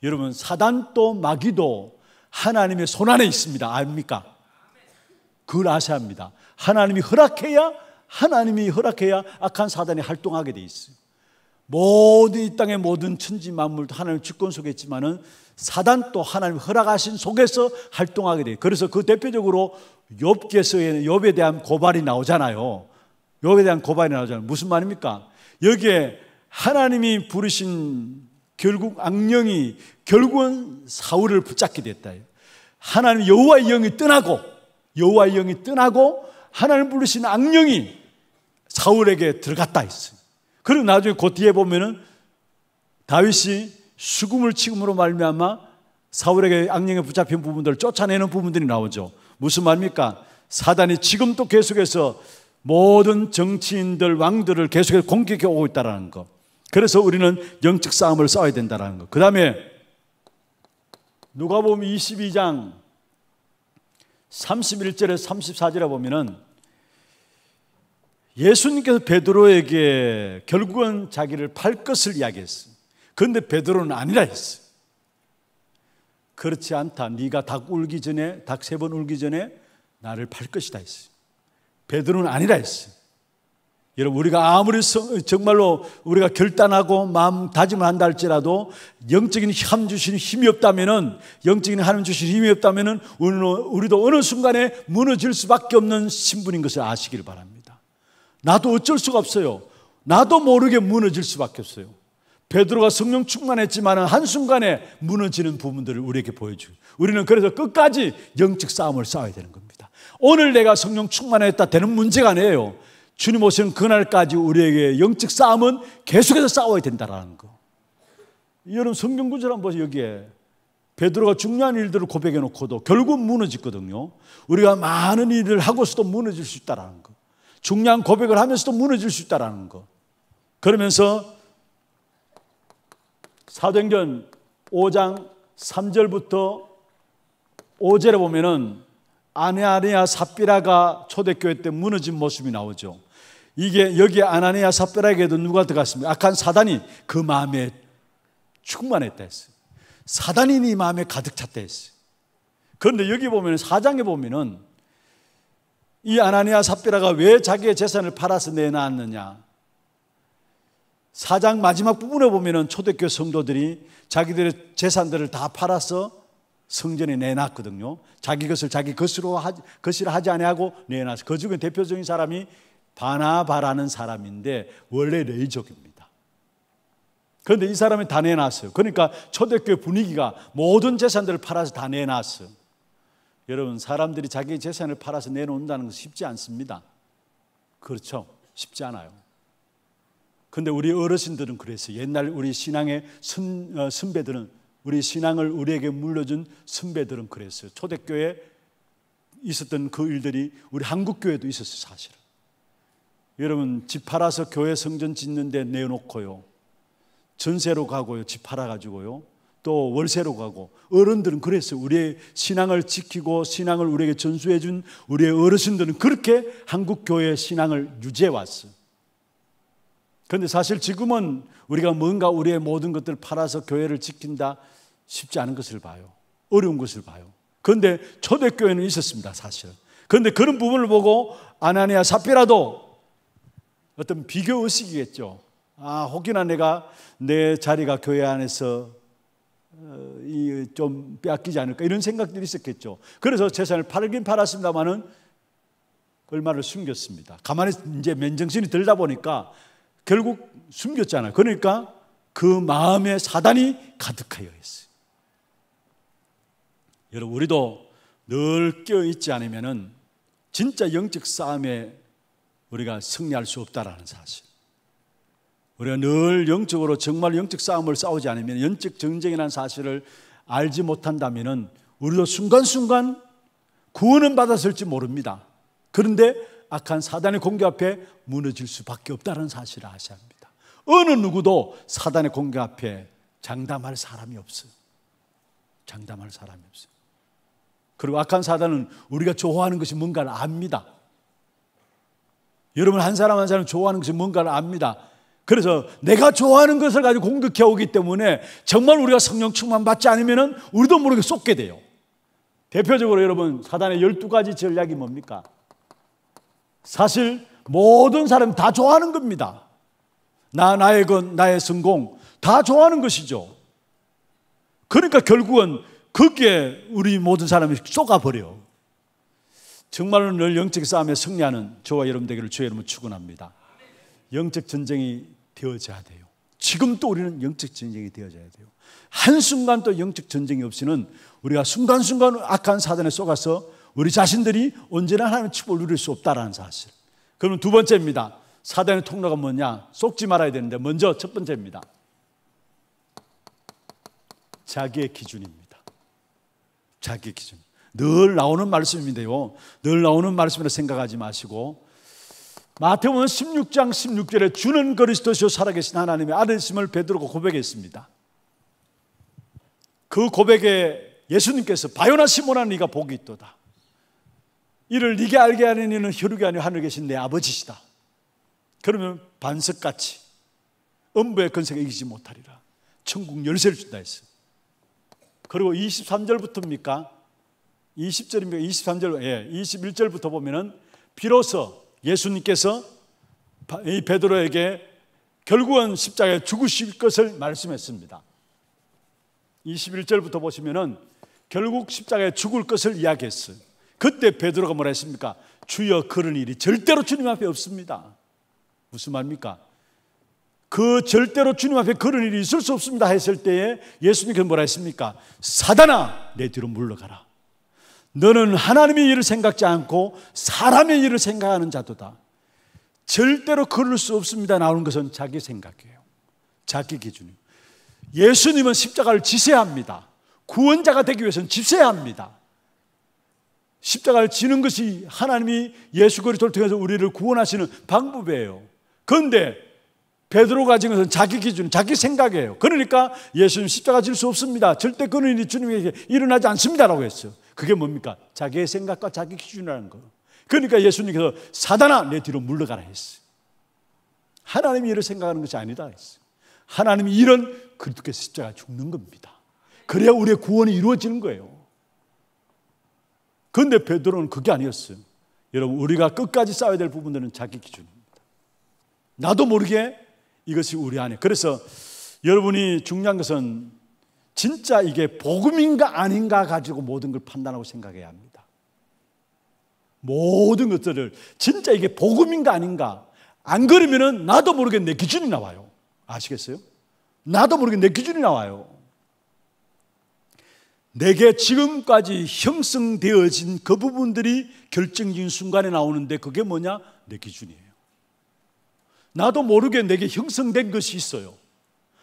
S1: 여러분 사단 또 마귀도 하나님의 손안에 있습니다. 압니까? 그걸 아셔야 합니다. 하나님이 허락해야 하나님이 허락해야 악한 사단이 활동하게 돼 있어요. 모든 이 땅의 모든 천지 만물도 하나님 주권 속에 있지만은 사단 또 하나님 허락하신 속에서 활동하게 돼. 그래서 그 대표적으로 욥께서 욥에 대한 고발이 나오잖아요. 욥에 대한 고발이 나오잖아요. 무슨 말입니까? 여기에 하나님이 부르신 결국 악령이 결국은 사울을 붙잡게 됐다. 하나님 여호와의 영이 떠나고 여호와의 영이 떠나고 하나님 부르신 악령이 사울에게 들어갔다 했어 그리고 나중에 그 뒤에 보면은 다윗이 수금을 치금으로 말미암아 사울에게 악령에 붙잡힌 부분들을 쫓아내는 부분들이 나오죠. 무슨 말입니까? 사단이 지금도 계속해서 모든 정치인들, 왕들을 계속해서 공격해 오고 있다는 것. 그래서 우리는 영적 싸움을 싸워야 된다는 것. 그 다음에 누가 보면 22장 3 1절에 34절에 보면은 예수님께서 베드로에게 결국은 자기를 팔 것을 이야기했어요. 그런데 베드로는 아니라 했어요. 그렇지 않다. 네가 닭 울기 전에 닭 세 번 울기 전에 나를 팔 것이다 했어요. 베드로는 아니라 했어요. 여러분 우리가 아무리 정말로 우리가 결단하고 마음 다짐을 한다 할지라도 영적인 힘 주신 힘이 없다면은 영적인 하나님 주신 힘이 없다면은 어, 우리도 어느 순간에 무너질 수밖에 없는 신분인 것을 아시길 바랍니다. 나도 어쩔 수가 없어요. 나도 모르게 무너질 수밖에 없어요. 베드로가 성령 충만했지만 한순간에 무너지는 부분들을 우리에게 보여주고 우리는 그래서 끝까지 영적 싸움을 싸워야 되는 겁니다. 오늘 내가 성령 충만했다 되는 문제가 아니에요. 주님 오신 그날까지 우리에게 영적 싸움은 계속해서 싸워야 된다라는 거. 여러분 성경 구절 한번 보세요 여기에 베드로가 중요한 일들을 고백해 놓고도 결국 무너지거든요 우리가 많은 일을 하고서도 무너질 수 있다라는 거. 중요한 고백을 하면서도 무너질 수 있다라는 거. 그러면서 사도행전 5장 3절부터 5절에 보면은 아네아네아 삽비라가 초대교회 때 무너진 모습이 나오죠. 이게 여기 아나니아 삽비라에게도 누가 들어갔습니까? 악한 사단이 그 마음에 충만했다 했어요. 사단이 네 마음에 가득 찼다 했어요. 그런데 여기 보면 사장에 보면은 이 아나니아 삽비라가 왜 자기의 재산을 팔아서 내놨느냐? 사장 마지막 부분에 보면은 초대교 성도들이 자기들의 재산들을 다 팔아서 성전에 내놨거든요. 자기 것을 자기 것으로 하지, 것이라 하지 아니하고 내놨어. 그 중에 대표적인 사람이 바나바라는 사람인데 원래 레이족입니다. 그런데 이 사람이 다 내놨어요. 그러니까 초대교회 분위기가 모든 재산들을 팔아서 다 내놨어요. 여러분 사람들이 자기 재산을 팔아서 내놓는다는 건 쉽지 않습니다. 그렇죠? 쉽지 않아요. 근데 우리 어르신들은 그랬어요. 옛날 우리 신앙의 선, 어, 선배들은 우리 신앙을 우리에게 물려준 선배들은 그랬어요. 초대교회 있었던 그 일들이 우리 한국교회도 있었어요, 사실은. 여러분, 집 팔아서 교회 성전 짓는데 내놓고요. 전세로 가고요. 집 팔아가지고요. 또 월세로 가고. 어른들은 그랬어요. 우리의 신앙을 지키고 신앙을 우리에게 전수해준 우리의 어르신들은 그렇게 한국교회 신앙을 유지해왔어요. 그런데 사실 지금은 우리가 뭔가 우리의 모든 것들을 팔아서 교회를 지킨다. 쉽지 않은 것을 봐요. 어려운 것을 봐요. 그런데 초대교회는 있었습니다, 사실. 그런데 그런 부분을 보고 아나니아 사피라도 어떤 비교 의식이겠죠. 아, 혹이나 내가 내 자리가 교회 안에서 어, 좀 빼앗기지 않을까 이런 생각들이 있었겠죠. 그래서 재산을 팔긴 팔았습니다만은 얼마를 숨겼습니다. 가만히 이제 면정신이 들다 보니까 결국 숨겼잖아요. 그러니까 그 마음에 사단이 가득하여 있어요. 여러분 우리도 늘 깨어 있지 않으면 진짜 영적 싸움에 우리가 승리할 수 없다라는 사실. 우리가 늘 영적으로 정말 영적 싸움을 싸우지 않으면 영적 전쟁이라는 사실을 알지 못한다면은 우리도 순간순간 구원은 받았을지 모릅니다. 그런데 악한 사단의 공개 앞에 무너질 수밖에 없다는 사실을 아셔야 합니다. 어느 누구도 사단의 공개 앞에 장담할 사람이 없어요. 장담할 사람이 없어요. 그리고 악한 사단은 우리가 좋아하는 것이 뭔가를 압니다. 여러분 한 사람 한 사람 좋아하는 것이 뭔가를 압니다. 그래서 내가 좋아하는 것을 가지고 공격해 오기 때문에 정말 우리가 성령 충만 받지 않으면 우리도 모르게 쏟게 돼요. 대표적으로 여러분 사단의 12가지 전략이 뭡니까? 사실 모든 사람 다 좋아하는 겁니다. 나, 나의 건, 나의 성공 다 좋아하는 것이죠. 그러니까 결국은 거기에 우리 모든 사람이 쏟아버려. 정말로 늘 영적 싸움에 승리하는 저와 여러분 되기를 주의 이름으로 축원합니다. 영적 전쟁이 되어져야 돼요. 지금도 우리는 영적 전쟁이 되어져야 돼요. 한순간 또 영적 전쟁이 없이는 우리가 순간순간 악한 사단에 속아서 우리 자신들이 언제나 하나님의 축복을 누릴 수 없다라는 사실. 그러면 두 번째입니다. 사단의 통로가 뭐냐? 속지 말아야 되는데 먼저 첫 번째입니다. 자기의 기준입니다. 자기 기준. 늘 나오는 말씀인데요. 늘 나오는 말씀이라 생각하지 마시고 마태복음 16장 16절에 주는 그리스도시요 살아계신 하나님의 아들심을 베드로가 고백했습니다. 그 고백에 예수님께서 바요나 시모나 네가 복이 있도다. 이를 네게 알게 하는 이는 혈육이 아니요 하늘에 계신 내 아버지시다. 그러면 반석같이 음부의 근세가 이기지 못하리라. 천국 열쇠를 준다 했어요. 그리고 23절부터입니까? 20절입니까? 23절, 예, 21절부터 보면은 비로소 예수님께서 이 베드로에게 결국은 십자가에 죽으실 것을 말씀했습니다. 21절부터 보시면은 결국 십자가에 죽을 것을 이야기했어요. 그때 베드로가 뭐라 했습니까? 주여 그런 일이 절대로 주님 앞에 없습니다. 무슨 말입니까? 그 절대로 주님 앞에 그런 일이 있을 수 없습니다 했을 때에 예수님께서 뭐라 했습니까? 사단아 내 뒤로 물러가라. 너는 하나님의 일을 생각지 않고 사람의 일을 생각하는 자도다. 절대로 그럴 수 없습니다 나오는 것은 자기 생각이에요. 자기 기준이 예수님은 십자가를 지셔야 합니다. 구원자가 되기 위해서는 집셔야 합니다. 십자가를 지는 것이 하나님이 예수 그리스도를 통해서 우리를 구원하시는 방법이에요. 그런데 베드로가 지금 자기 기준, 자기 생각이에요. 그러니까 예수님 십자가 질 수 없습니다. 절대 그는 이 주님에게 일어나지 않습니다라고 했어요. 그게 뭡니까? 자기의 생각과 자기 기준이라는 거. 그러니까 예수님께서 사단아 내 뒤로 물러가라 했어요. 하나님이 이를 생각하는 것이 아니다 했어요. 하나님이 이런 그리스도께서 십자가 죽는 겁니다. 그래야 우리의 구원이 이루어지는 거예요. 그런데 베드로는 그게 아니었어요. 여러분 우리가 끝까지 싸워야 될 부분들은 자기 기준입니다. 나도 모르게 이것이 우리 안에. 그래서 여러분이 중요한 것은 진짜 이게 복음인가 아닌가 가지고 모든 걸 판단하고 생각해야 합니다. 모든 것들을 진짜 이게 복음인가 아닌가 안 그러면은 나도 모르게 내 기준이 나와요. 아시겠어요? 나도 모르게 내 기준이 나와요. 내게 지금까지 형성되어진 그 부분들이 결정적인 순간에 나오는데 그게 뭐냐? 내 기준이에요. 나도 모르게 내게 형성된 것이 있어요.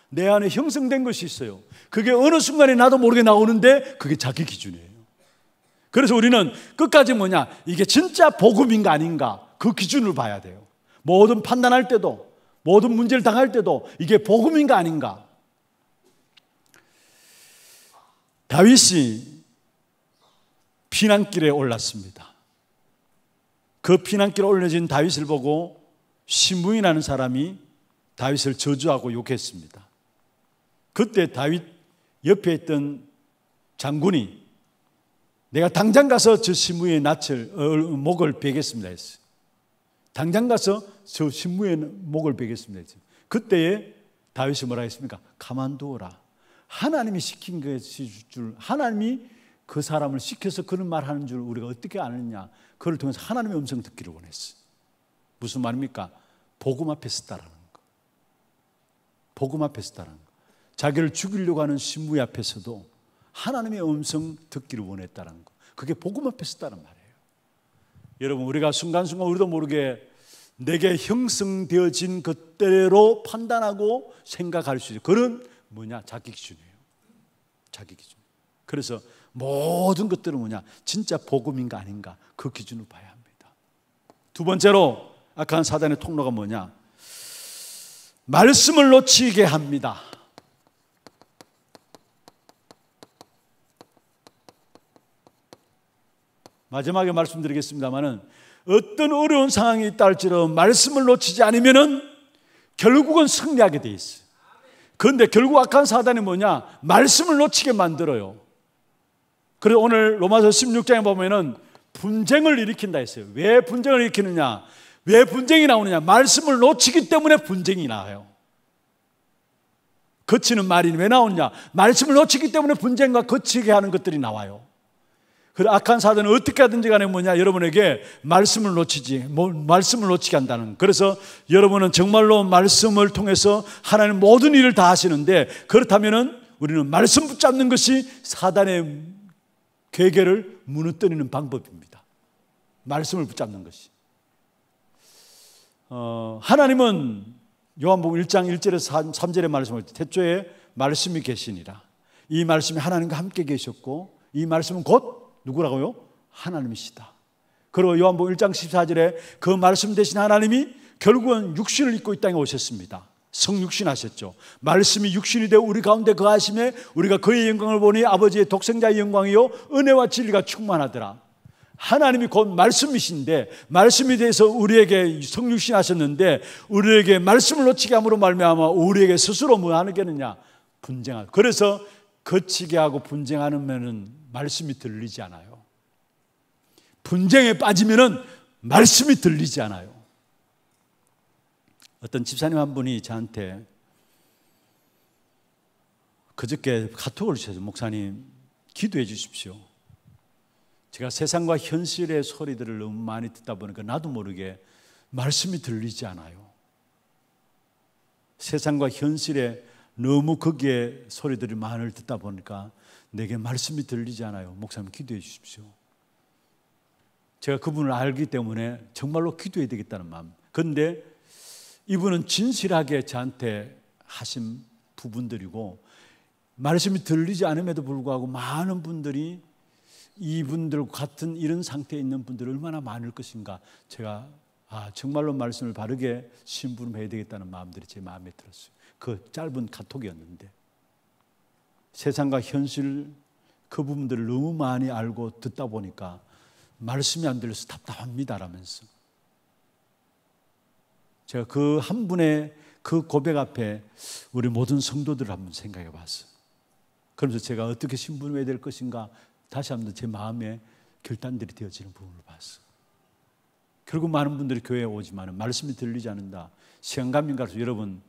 S1: 내 안에 형성된 것이 있어요. 그게 어느 순간에 나도 모르게 나오는데 그게 자기 기준이에요. 그래서 우리는 끝까지 뭐냐? 이게 진짜 복음인가 아닌가? 그 기준을 봐야 돼요. 모든 판단할 때도, 모든 문제를 당할 때도 이게 복음인가 아닌가? 다윗이 피난길에 올랐습니다. 그 피난길에 올려진 다윗을 보고 신부인이라는 사람이 다윗을 저주하고 욕했습니다. 그때 다윗 옆에 있던 장군이 내가 당장 가서 저 신부의 낯을 어, 목을 베겠습니다 했어요. 당장 가서 저 신부의 목을 베겠습니다 했어요. 그때에 다윗이 뭐라 했습니까? 가만두어라. 하나님이 시킨 것일 줄 하나님이 그 사람을 시켜서 그런 말 하는 줄 우리가 어떻게 아느냐. 그걸 통해서 하나님의 음성 듣기를 원했어요. 무슨 말입니까? 복음 앞에 서다라는 거. 복음 앞에 서다라는 거. 자기를 죽이려고 하는 신부 앞에서도 하나님의 음성 듣기를 원했다는 거. 그게 복음 앞에 서다는 말이에요. 여러분 우리가 순간순간 우리도 모르게 내게 형성되어진 그대로 판단하고 생각할 수 있어요. 그런 뭐냐? 자기 기준이에요. 자기 기준. 그래서 모든 것들은 뭐냐? 진짜 복음인가 아닌가? 그 기준을 봐야 합니다. 두 번째로 악한 사단의 통로가 뭐냐? 말씀을 놓치게 합니다. 마지막에 말씀드리겠습니다만은 어떤 어려운 상황이 있다 할지라도 말씀을 놓치지 않으면은 결국은 승리하게 돼있어 그런데 결국 악한 사단이 뭐냐? 말씀을 놓치게 만들어요. 그래서 오늘 로마서 16장에 보면은 분쟁을 일으킨다 했어요. 왜 분쟁을 일으키느냐? 왜 분쟁이 나오느냐? 말씀을 놓치기 때문에 분쟁이 나요. 거치는 말이 왜나오냐 말씀을 놓치기 때문에 분쟁과 거치게 하는 것들이 나와요. 그 악한 사단은 어떻게 하든지 간에 뭐냐? 여러분에게 말씀을 놓치지, 뭐, 말씀을 놓치게 한다는. 그래서 여러분은 정말로 말씀을 통해서 하나님 모든 일을 다 하시는데 그렇다면은 우리는 말씀 붙잡는 것이 사단의 괴계를 무너뜨리는 방법입니다. 말씀을 붙잡는 것이. 어, 하나님은 요한복음 1장 1절에서 3절의 말씀을 태초에 말씀이 계시니라. 이 말씀이 하나님과 함께 계셨고 이 말씀은 곧 누구라고요? 하나님이시다. 그리고 요한복음 1장 14절에 그 말씀 대신 하나님이 결국은 육신을 입고 이 땅에 오셨습니다. 성육신 하셨죠. 말씀이 육신이 되어 우리 가운데 그하심에 우리가 그의 영광을 보니 아버지의 독생자의 영광이요 은혜와 진리가 충만하더라. 하나님이 곧 말씀이신데 말씀에 대해서 우리에게 성육신 하셨는데 우리에게 말씀을 놓치게 함으로 말미암아 우리에게 스스로 뭐 하겠느냐 분쟁하 그래서 거치게 하고 분쟁하는 면은 말씀이 들리지 않아요 분쟁에 빠지면은 말씀이 들리지 않아요 어떤 집사님 한 분이 저한테 그저께 카톡을 주셔서 목사님 기도해 주십시오 제가 세상과 현실의 소리들을 너무 많이 듣다 보니까 나도 모르게 말씀이 들리지 않아요. 세상과 현실에 너무 거기에 소리들이 많을 듣다 보니까 내게 말씀이 들리지 않아요. 목사님 기도해 주십시오. 제가 그분을 알기 때문에 정말로 기도해야 되겠다는 마음. 근데 이분은 진실하게 저한테 하신 부분들이고 말씀이 들리지 않음에도 불구하고 많은 분들이 이분들 같은 이런 상태에 있는 분들 얼마나 많을 것인가 제가 아, 정말로 말씀을 바르게 심부름해야 되겠다는 마음들이 제 마음에 들었어요. 그 짧은 카톡이었는데 세상과 현실 그 부분들을 너무 많이 알고 듣다 보니까 말씀이 안 들려서 답답합니다라면서 제가 그 한 분의 그 고백 앞에 우리 모든 성도들을 한번 생각해 봤어요. 그러면서 제가 어떻게 신분을 해야 될 것인가 다시 한번 제 마음에 결단들이 되어지는 부분을 봤어. 결국 많은 분들이 교회에 오지만 말씀이 들리지 않는다. 시간감인 가서 여러분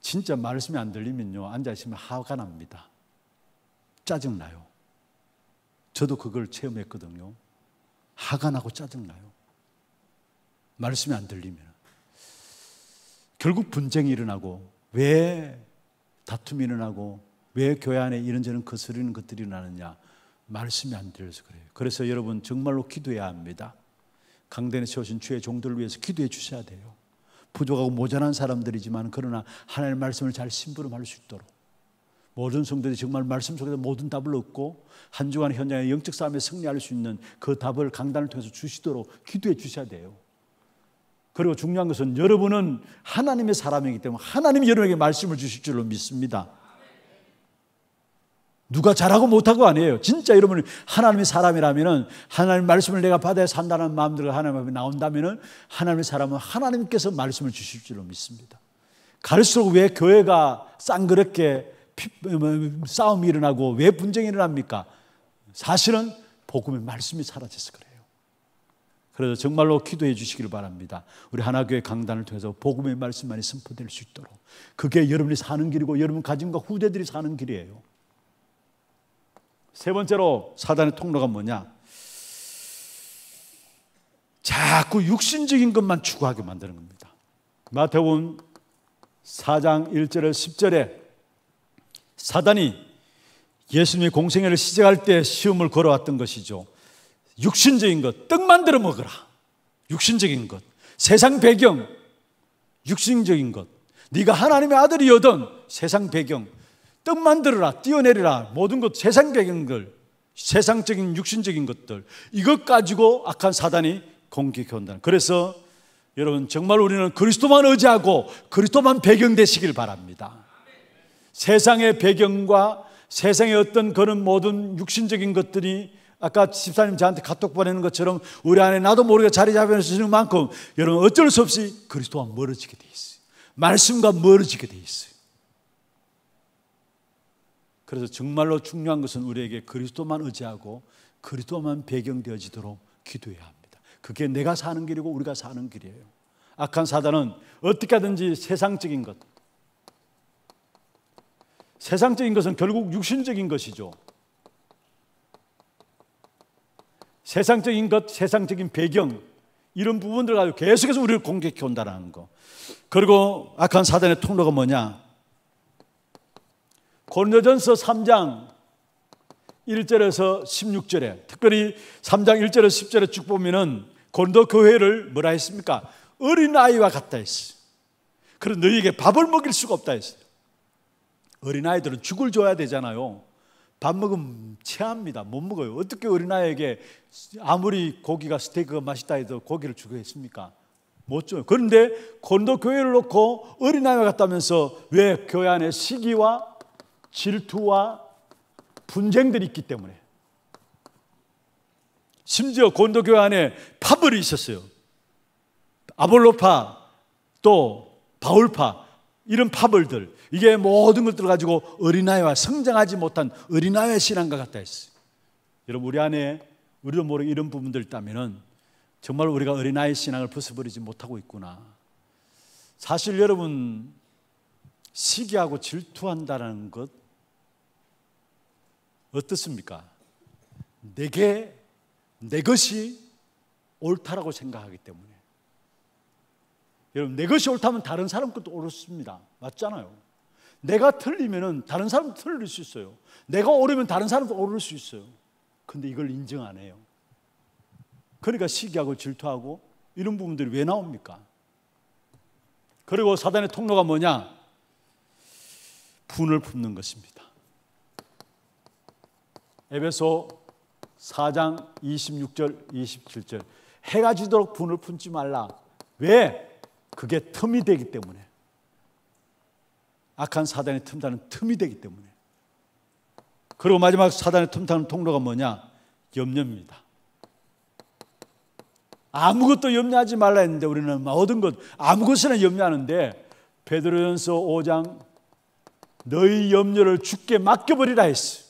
S1: 진짜 말씀이 안 들리면요 앉아 있으면 화가 납니다. 짜증 나요. 저도 그걸 체험했거든요. 화가 나고 짜증 나요. 말씀이 안 들리면 결국 분쟁이 일어나고 왜 다툼이 일어나고 왜 교회 안에 이런저런 거스르는 것들이 일어나느냐 말씀이 안 들려서 그래요. 그래서 여러분 정말로 기도해야 합니다. 강단에 세우신 주의 종들을 위해서 기도해 주셔야 돼요. 부족하고 모자란 사람들이지만 그러나 하나님의 말씀을 잘 심부름할 수 있도록 모든 성도들이 정말 말씀 속에서 모든 답을 얻고 한 주간 현장의 영적 싸움에 승리할 수 있는 그 답을 강단을 통해서 주시도록 기도해 주셔야 돼요. 그리고 중요한 것은 여러분은 하나님의 사람이기 때문에 하나님이 여러분에게 말씀을 주실 줄로 믿습니다. 누가 잘하고 못하고 아니에요. 진짜 여러분 하나님의 사람이라면은 하나님 말씀을 내가 받아야 산다는 마음들로 하나님 앞에 나온다면은 하나님의 사람은 하나님께서 말씀을 주실 줄로 믿습니다. 갈수록 왜 교회가 쌍그렇게 뭐, 뭐, 싸움이 일어나고 왜 분쟁이 일어납니까? 사실은 복음의 말씀이 사라져서 그래요. 그래서 정말로 기도해 주시기를 바랍니다. 우리 하나교회 강단을 통해서 복음의 말씀만이 선포될 수 있도록 그게 여러분이 사는 길이고 여러분 가진과 후대들이 사는 길이에요. 세 번째로 사단의 통로가 뭐냐? 자꾸 육신적인 것만 추구하게 만드는 겁니다. 마태복음 4장 1절에 10절에 사단이 예수님의 공생애를 시작할 때 시험을 걸어왔던 것이죠. 육신적인 것, 떡 만들어 먹어라. 육신적인 것, 세상 배경, 육신적인 것. 네가 하나님의 아들이여든 세상 배경, 뜻만 들어라 뛰어내리라, 모든 것, 세상적인 걸, 세상적인 육신적인 것들, 이것 가지고 악한 사단이 공격해 온다는. 그래서 여러분, 정말 우리는 그리스도만 의지하고 그리스도만 배경 되시길 바랍니다. 세상의 배경과 세상의 어떤 그런 모든 육신적인 것들이 아까 집사님 저한테 카톡 보내는 것처럼 우리 안에 나도 모르게 자리 잡혀주는 만큼 여러분 어쩔 수 없이 그리스도와 멀어지게 돼 있어요. 말씀과 멀어지게 돼 있어요. 그래서 정말로 중요한 것은 우리에게 그리스도만 의지하고 그리스도만 배경되어지도록 기도해야 합니다. 그게 내가 사는 길이고 우리가 사는 길이에요. 악한 사단은 어떻게 하든지 세상적인 것, 세상적인 것은 결국 육신적인 것이죠. 세상적인 것, 세상적인 배경, 이런 부분들 가지고 계속해서 우리를 공격해 온다는 거. 그리고 악한 사단의 통로가 뭐냐? 고린도전서 3장 1절에서 16절에 특별히 3장 1절에서 10절에 쭉 보면은 고린도 교회를 뭐라 했습니까? 어린 아이와 같다 했어요. 그런 너희에게 밥을 먹일 수가 없다 했어요. 어린 아이들은 죽을 줘야 되잖아요. 밥 먹으면 체합니다. 못 먹어요. 어떻게 어린아이에게 아무리 고기가 스테이크가 맛있다 해도 고기를 주겠습니까? 못 줘요. 그런데 곤도 교회를 놓고 어린아이와 같다면서 왜 교회 안에 시기와 질투와 분쟁들이 있기 때문에 심지어 곤도교회 안에 파벌이 있었어요. 아볼로파 또 바울파 이런 파벌들 이게 모든 것들 가지고 어린아이와 성장하지 못한 어린아이의 신앙과 같다 했어요. 여러분 우리 안에 우리도 모르게 이런 부분들 있다면 정말 우리가 어린아이 의 신앙을 벗어버리지 못하고 있구나. 사실 여러분 시기하고 질투한다는 것 어떻습니까? 내게 내 것이 옳다라고 생각하기 때문에 여러분 내 것이 옳다면 다른 사람 것도 옳습니다. 맞잖아요. 내가 틀리면 다른 사람도 틀릴 수 있어요. 내가 오르면 다른 사람도 오를 수 있어요. 근데 이걸 인정 안 해요. 그러니까 시기하고 질투하고 이런 부분들이 왜 나옵니까? 그리고 사단의 통로가 뭐냐? 분을 품는 것입니다. 에베소 4장 26절 27절 해가 지도록 분을 품지 말라. 왜? 그게 틈이 되기 때문에. 악한 사단의 틈타는 틈이 되기 때문에. 그리고 마지막 사단의 틈타는 통로가 뭐냐? 염려입니다. 아무것도 염려하지 말라 했는데 우리는 얻은 것 아무것이나 염려하는데 베드로전서 5장 너희 염려를 죽게 맡겨버리라 했어요.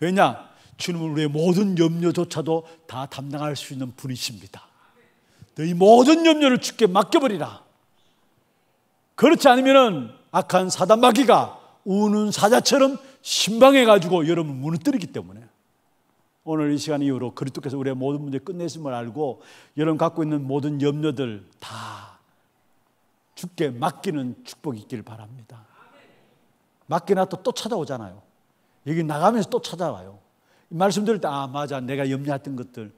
S1: 왜냐? 주님은 우리의 모든 염려조차도 다 담당할 수 있는 분이십니다. 너희 모든 염려를 죽게 맡겨버리라. 그렇지 않으면 악한 사단 마귀가 우는 사자처럼 신방해가지고 여러분 무너뜨리기 때문에 오늘 이 시간 이후로 그리스께서 우리의 모든 문제 끝내심을 알고 여러분 갖고 있는 모든 염려들 다 죽게 맡기는 축복이 있기를 바랍니다. 맡겨나도또 찾아오잖아요. 여기 나가면서 또 찾아와요. 말씀 들을 때, 아, 맞아. 내가 염려했던 것들.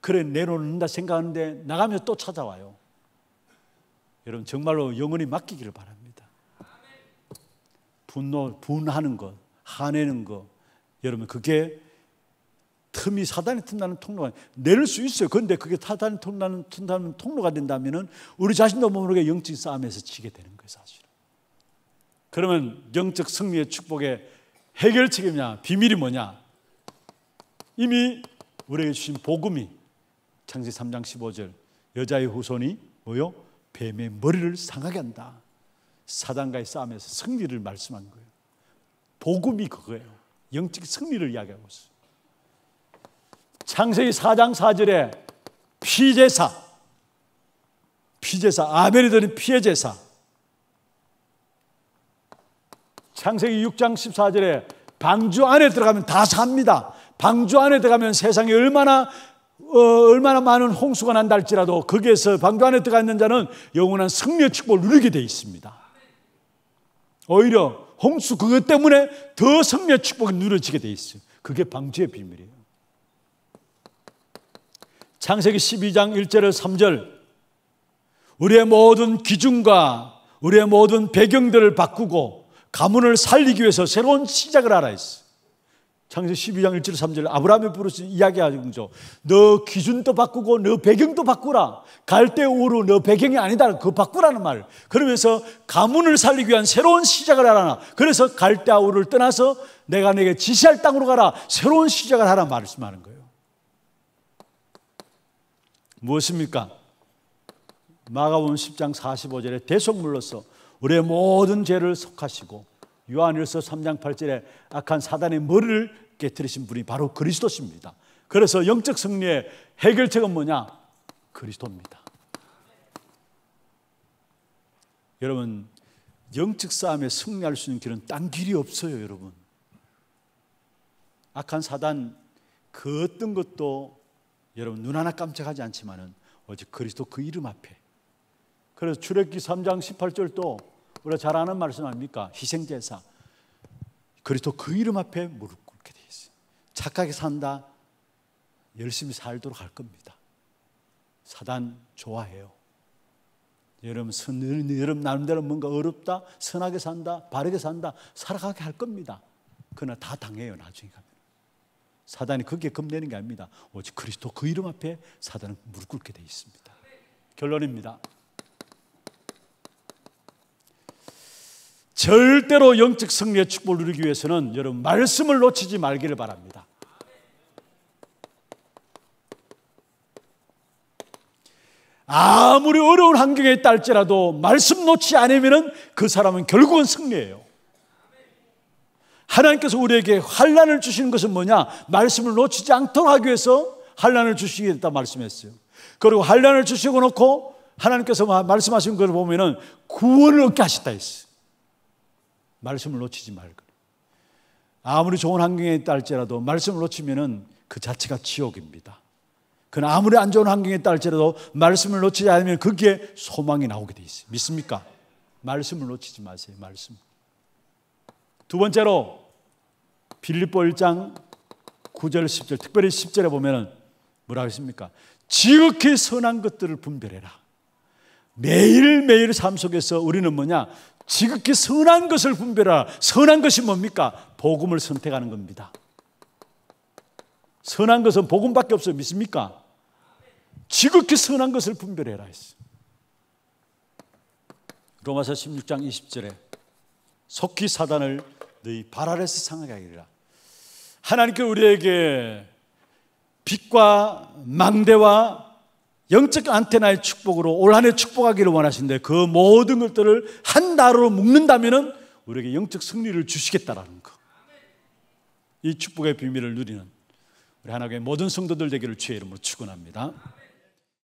S1: 그래, 내놓는다 생각하는데 나가면 서또 찾아와요. 여러분, 정말로 영원히 맡기기를 바랍니다. 분노, 분하는 것, 화내는 것. 여러분, 그게 틈이 사단이 튼다는 통로가 내릴 수 있어요. 그런데 그게 사단이 튼다는는 통로가 된다면 우리 자신도 모르게 영적인 싸움에서 지게 되는 거예요, 사실. 그러면 영적 승리의 축복의 해결책이냐, 비밀이 뭐냐? 이미 우리에게 주신 복음이 창세 3장 15절 여자의 후손이 뭐요? 뱀의 머리를 상하게 한다. 사단과의 싸움에서 승리를 말씀한 거예요. 복음이 그거예요. 영적 승리를 이야기하고 있어요. 창세기 4장 4절에 피제사, 피제사, 아벨이 드린 피해제사, 창세기 6장 14절에 방주 안에 들어가면 다 삽니다. 방주 안에 들어가면 세상에 얼마나 어, 얼마나 많은 홍수가 난다 할지라도 거기에서 방주 안에 들어가 있는 자는 영원한 승리의 축복을 누리게 돼 있습니다. 오히려 홍수 그것 때문에 더 승리의 축복이 누려지게 돼 있어요. 그게 방주의 비밀이에요. 창세기 12장 1절에서 3절 우리의 모든 기준과 우리의 모든 배경들을 바꾸고 가문을 살리기 위해서 새로운 시작을 하라 했어. 창세기 12장 1절 3절 아브라함이 부르신 이야기하죠너 기준도 바꾸고 너 배경도 바꾸라. 갈대 우로 너 배경이 아니다. 그거 바꾸라는 말. 그러면서 가문을 살리기 위한 새로운 시작을 하라. 그래서 갈대 우를 떠나서 내가 내게 지시할 땅으로 가라. 새로운 시작을 하라 말씀하는 거예요. 무엇입니까? 마가음 10장 45절에 대속물로서 우리의 모든 죄를 속하시고 요한일서 3장 8절에 악한 사단의 머리를 깨뜨리신 분이 바로 그리스도십니다. 그래서 영적 승리의 해결책은 뭐냐? 그리스도입니다. 여러분, 영적 싸움에 승리할 수 있는 길은 딴 길이 없어요, 여러분. 악한 사단 그 어떤 것도 여러분 눈 하나 깜짝하지 않지만은 어제 그리스도 그 이름 앞에 그래서 출애굽기 3장 18절도 우리가 잘 아는 말씀 아닙니까? 희생제사. 그리스도 그 이름 앞에 무릎 꿇게 돼 있어요. 착하게 산다. 열심히 살도록 할 겁니다. 사단 좋아해요. 여러분, 선, 여러분 나름대로 뭔가 어렵다, 선하게 산다, 바르게 산다, 살아가게 할 겁니다. 그러나 다 당해요, 나중에 가면. 사단이 거기 겁내는 게 아닙니다. 오직 그리스도 그 이름 앞에 사단은 무릎 꿇게 돼 있습니다. 결론입니다. 절대로 영적 승리의 축복을 누리기 위해서는 여러분 말씀을 놓치지 말기를 바랍니다. 아무리 어려운 환경에 있다 할지라도 말씀 놓지 않으면 그 사람은 결국은 승리예요. 하나님께서 우리에게 환란을 주시는 것은 뭐냐? 말씀을 놓치지 않도록 하기 위해서 환란을 주시겠다 말씀했어요. 그리고 환란을 주시고 놓고 하나님께서 말씀하신 것을 보면 구원을 얻게 하셨다 했어요. 말씀을 놓치지 말고. 아무리 좋은 환경에 있다 할지라도 말씀을 놓치면은 그 자체가 지옥입니다. 그 아무리 안 좋은 환경에 있다 할지라도 말씀을 놓치지 않으면 거기 소망이 나오게 돼 있어요. 믿습니까? 말씀을 놓치지 마세요. 말씀. 두 번째로 빌립보 1장 9절 10절 특별히 10절에 보면은 뭐라고 했습니까? 지극히 선한 것들을 분별해라.
S2: 매일매일
S1: 삶 속에서 우리는 뭐냐? 지극히 선한 것을 분별하라. 선한 것이 뭡니까? 복음을 선택하는 겁니다. 선한 것은 복음밖에 없어요. 믿습니까? 지극히 선한 것을 분별해라 했어요. 로마서 16장 20절에 속히 사단을 너희 발 아래서 상하게 하리라. 하나님께 우리에게 빛과 망대와 영적 안테나의 축복으로 올한해 축복하기를 원하신데 그 모든 것들을 한 단어로 묶는다면 우리에게 영적 승리를 주시겠다라는 것. 이 축복의 비밀을 누리는 우리 하나님의 모든 성도들 되기를 주의 이름으로 축원합니다.